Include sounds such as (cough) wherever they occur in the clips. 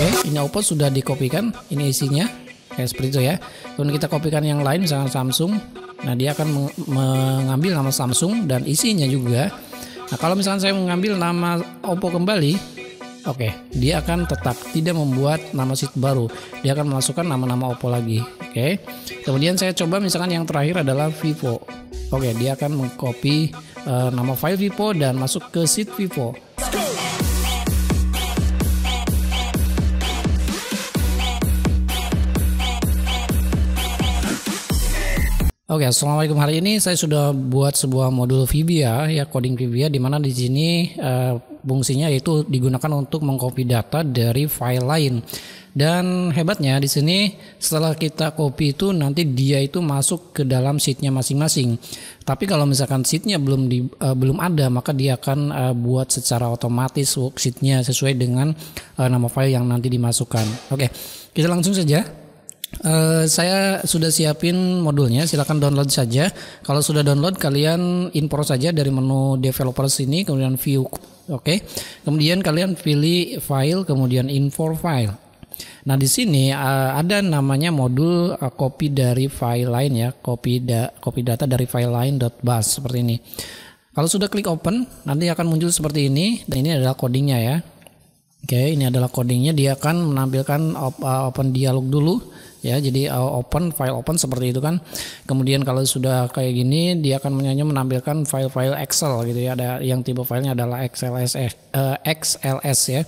Oke, ini Oppo sudah dikopikan. Ini isinya kayak seperti itu ya. Kemudian kita kopikan yang lain misalnya Samsung. Nah, dia akan meng mengambil nama Samsung dan isinya juga. Nah, kalau misalnya saya mengambil nama Oppo kembali, Oke, okay, dia akan tetap tidak membuat nama seat baru. Dia akan memasukkan nama-nama Oppo lagi. Oke. Okay. Kemudian saya coba misalkan yang terakhir adalah Vivo. Oke, okay, dia akan mengcopy uh, nama file Vivo dan masuk ke seat Vivo. Oke, okay, assalamualaikum. Hari ini saya sudah buat sebuah modul Vibia ya coding Vibia di mana di sini uh, fungsinya itu digunakan untuk mengcopy data dari file lain. Dan hebatnya di sini setelah kita copy itu nanti dia itu masuk ke dalam sheetnya masing-masing. Tapi kalau misalkan sheetnya belum di, uh, belum ada maka dia akan uh, buat secara otomatis worksheetnya sesuai dengan uh, nama file yang nanti dimasukkan. Oke, okay, kita langsung saja. Eh, saya sudah siapin modulnya, silahkan download saja. Kalau sudah download, kalian impor saja dari menu developer sini, kemudian view, oke. Okay. Kemudian kalian pilih file, kemudian import file. Nah di sini uh, ada namanya modul uh, copy dari file lain ya, copy da copy data dari file lain .bus seperti ini. Kalau sudah klik open, nanti akan muncul seperti ini. Dan ini adalah codingnya ya. Oke, ini adalah codingnya. Dia akan menampilkan open dialog dulu ya jadi uh, open file open seperti itu kan kemudian kalau sudah kayak gini dia akan menyanyi menampilkan file-file Excel gitu ya ada yang tipe filenya adalah XLS eh, eh XLS ya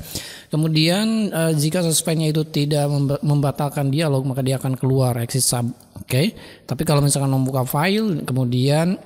kemudian uh, jika suspendnya itu tidak membatalkan dialog maka dia akan keluar exit sub oke okay? tapi kalau misalkan membuka file kemudian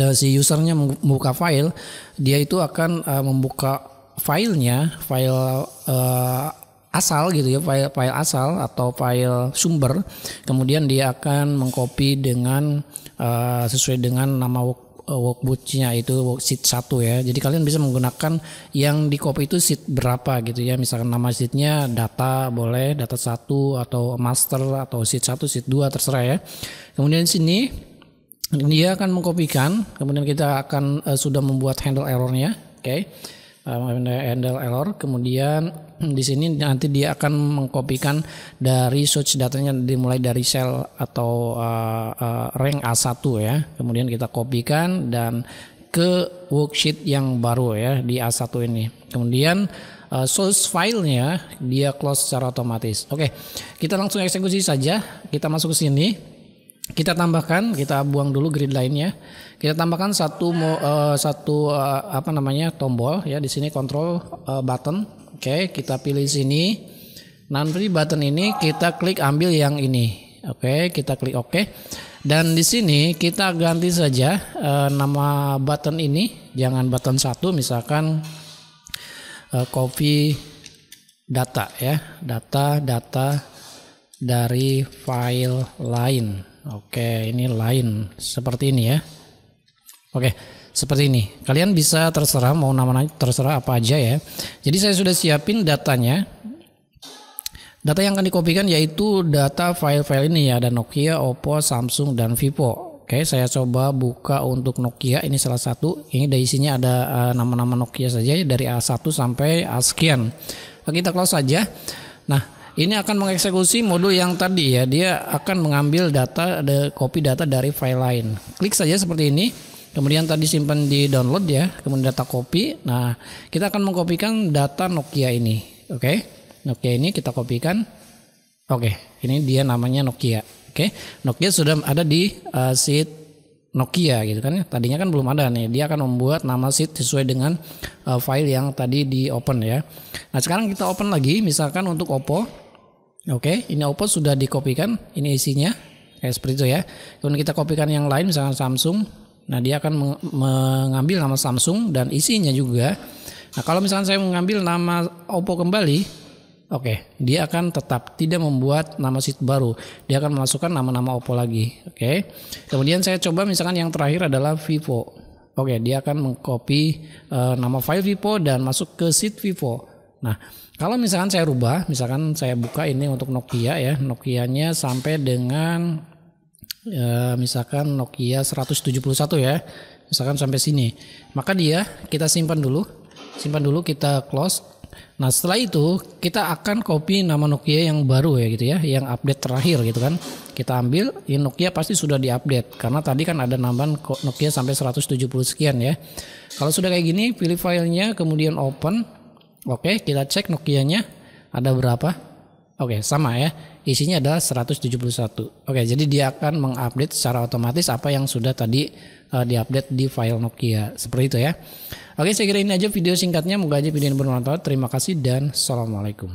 uh, si usernya membuka file dia itu akan uh, membuka filenya file uh, asal gitu ya file file asal atau file sumber kemudian dia akan mengcopy dengan uh, sesuai dengan nama work, uh, eh, workbooknya itu worksheet satu ya jadi kalian bisa menggunakan yang di copy itu sheet berapa gitu ya misalkan nama sheetnya data boleh data satu atau master atau sheet satu sheet dua terserah ya kemudian sini dia akan mengkopikan kemudian kita akan uh, sudah membuat handle errornya oke okay handle error kemudian (clears throat) di sini nanti dia akan mengkopikan dari search datanya dimulai dari cell atau uh, uh, rank A1 ya kemudian kita kopikan dan ke worksheet yang baru ya di A1 ini kemudian uh, source filenya dia close secara otomatis oke kita langsung eksekusi saja kita masuk ke sini kita tambahkan kita buang dulu grid lainnya kita tambahkan satu uh, satu uh, apa namanya tombol ya di sini control uh, button oke okay, kita pilih sini nanti button ini kita klik ambil yang ini oke okay, kita klik oke okay. dan di sini kita ganti saja uh, nama button ini jangan button satu misalkan uh, copy data ya data data dari file lain Oke, ini lain seperti ini ya. Oke, seperti ini. Kalian bisa terserah mau nama terserah apa aja ya. Jadi saya sudah siapin datanya. Data yang akan dikopikan yaitu data file-file ini ya ada Nokia, Oppo, Samsung dan Vivo. Oke, saya coba buka untuk Nokia ini salah satu. Ini dari isinya ada eh, nama-nama Nokia saja ya, dari A1 sampai A sekian. kita close saja. Nah, ini akan mengeksekusi modul yang tadi ya. Dia akan mengambil data, ada copy data dari file lain. Klik saja seperti ini. Kemudian tadi simpan di download ya. Kemudian data copy. Nah, kita akan mengkopikan data Nokia ini. Oke. Okay? Nokia ini kita kopikan. Oke, okay. ini dia namanya Nokia. Oke, okay. Nokia sudah ada di uh, eh, sheet Nokia gitu kan ya. Tadinya kan belum ada nih. Dia akan membuat nama sheet sesuai dengan uh, file yang tadi di open ya. Nah, sekarang kita open lagi misalkan untuk Oppo Oke, okay, ini output sudah dikopikan, ini isinya kayak seperti itu ya. Kemudian kita kopikan yang lain misalnya Samsung. Nah, dia akan mengambil nama Samsung dan isinya juga. Nah, kalau misalnya saya mengambil nama Oppo kembali, oke, okay, dia akan tetap tidak membuat nama sheet baru. Dia akan memasukkan nama-nama Oppo lagi, oke. Okay. Kemudian saya coba misalkan yang terakhir adalah Vivo. Oke, okay, dia akan mengcopy uh, nama file Vivo dan masuk ke sheet Vivo. Nah, kalau misalkan saya rubah, misalkan saya buka ini untuk Nokia ya, Nokianya sampai dengan e, misalkan Nokia 171 ya, misalkan sampai sini. Maka dia kita simpan dulu, simpan dulu kita close. Nah, setelah itu kita akan copy nama Nokia yang baru ya gitu ya, yang update terakhir gitu kan. Kita ambil, ya Nokia pasti sudah diupdate karena tadi kan ada nambahan Nokia sampai 170 sekian ya. Kalau sudah kayak gini, pilih filenya kemudian open. Oke, kita cek Nokia-nya ada berapa. Oke, sama ya. Isinya adalah 171. Oke, jadi dia akan mengupdate secara otomatis apa yang sudah tadi uh, diupdate di file Nokia. Seperti itu ya. Oke, saya kira ini aja video singkatnya. Moga aja video ini bermanfaat. Terima kasih dan Assalamualaikum.